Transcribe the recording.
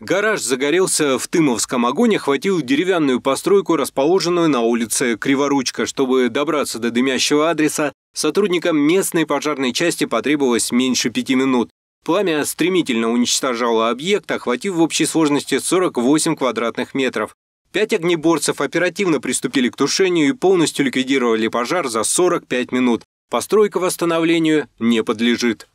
Гараж загорелся в Тымовском огоне, охватил деревянную постройку, расположенную на улице Криворучка. Чтобы добраться до дымящего адреса, сотрудникам местной пожарной части потребовалось меньше пяти минут. Пламя стремительно уничтожало объект, охватив в общей сложности 48 квадратных метров. Пять огнеборцев оперативно приступили к тушению и полностью ликвидировали пожар за 45 минут. Постройка восстановлению не подлежит.